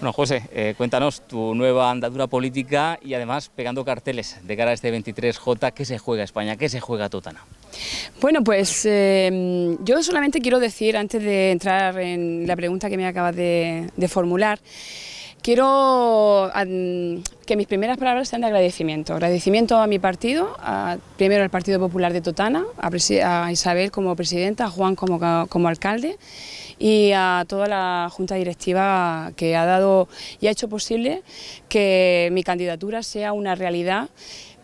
Bueno, José, eh, cuéntanos tu nueva andadura política y además pegando carteles de cara a este 23J, ¿qué se juega España? ¿Qué se juega Totana? Bueno, pues em, yo solamente quiero decir, antes de entrar en la pregunta que me acabas de formular, Quiero que mis primeras palabras sean de agradecimiento. Agradecimiento a mi partido, primero al Partido Popular de Totana, a, Isabel como presidenta, a Juan como, como, alcalde y a toda la junta directiva que ha dado y ha hecho posible que mi candidatura sea una realidad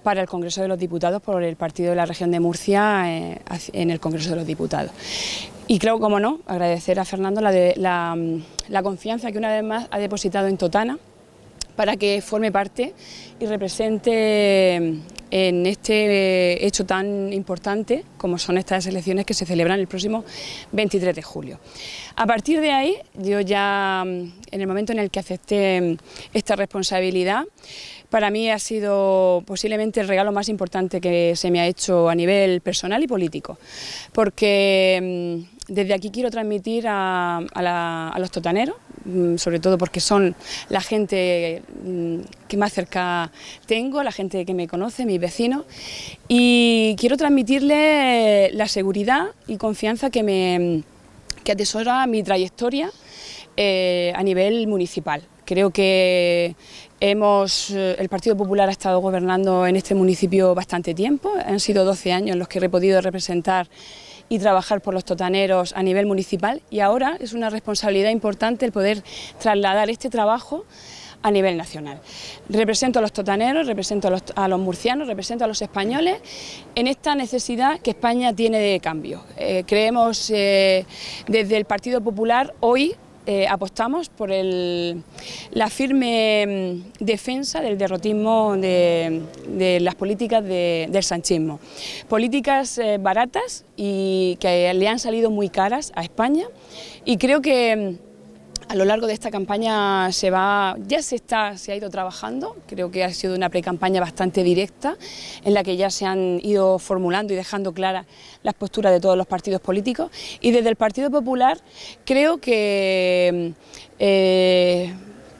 para el Congreso de los Diputados por el Partido de la Región de Murcia eh, en el Congreso de los Diputados. Y creo, como no, agradecer a Fernando la, de, la, mm, la confianza que una vez más ha depositado en Totana para que forme parte y represente en este hecho tan importante como son estas elecciones que se celebran el próximo 23 de julio. A partir de ahí, yo ya mm, en el momento en el que acepté mm, esta responsabilidad, para mí ha sido posiblemente el regalo más importante que se me ha hecho a nivel personal y político, porque mm, desde aquí quiero transmitir a, a los totaneros, Mm, sobre todo porque son la gente mm, que más cerca tengo, la gente que me conoce, mis vecinos, y quiero transmitirle la seguridad y confianza que, me, atesora mi trayectoria eh, a nivel municipal. Creo que hemos, eh, el Partido Popular ha estado gobernando en este municipio bastante tiempo, han sido 12 años los que he podido representar y trabajar por los totaneros a nivel municipal y ahora es una responsabilidad importante el poder trasladar este trabajo a nivel nacional. Represento a los totaneros, represento a los, murcianos, represento a los españoles en esta necesidad que España tiene de cambio. Eh, creemos eh, desde el Partido Popular hoy eh, apostamos por la firme mm, defensa del derrotismo de, las políticas del sanchismo. Políticas eh, baratas y que le han salido muy caras a España y creo que mm, a lo largo de esta campaña se va, ya se está, se ha ido trabajando. Creo que ha sido una precampaña bastante directa, en la que ya se han ido formulando y dejando claras las posturas de todos los partidos políticos. Y desde el Partido Popular creo que eh,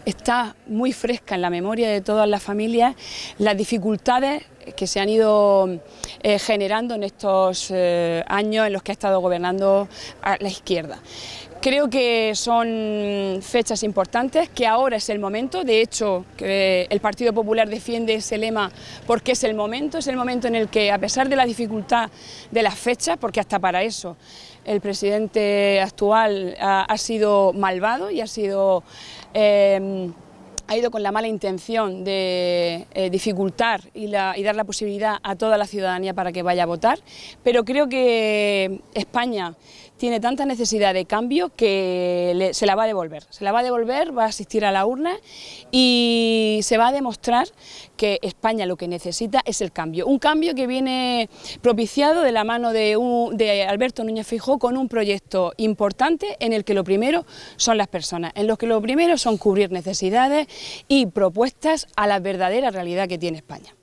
está muy fresca en la memoria de todas las familias las dificultades que se han ido eh, generando en estos eh, años en los que ha estado gobernando la izquierda. Creo que son fechas importantes, que ahora es el momento. De hecho, que eh, el Partido Popular defiende ese lema porque es el momento, es el momento en el que, a pesar de la dificultad de las fechas, porque hasta para eso el presidente actual ha, sido malvado y ha sido ha ido con la mala intención de eh, dificultar y, dar la posibilidad a toda la ciudadanía para que vaya a votar, pero creo que España tiene tanta necesidad de cambio que se la va a devolver. Se la va a devolver, va a asistir a la urna y se va a demostrar que España lo que necesita es el cambio. Un cambio que viene propiciado de la mano de, de Alberto Núñez Fijó con un proyecto importante en el que lo primero son las personas, en los que lo primero son cubrir necesidades, y propuestas a la verdadera realidad que tiene España.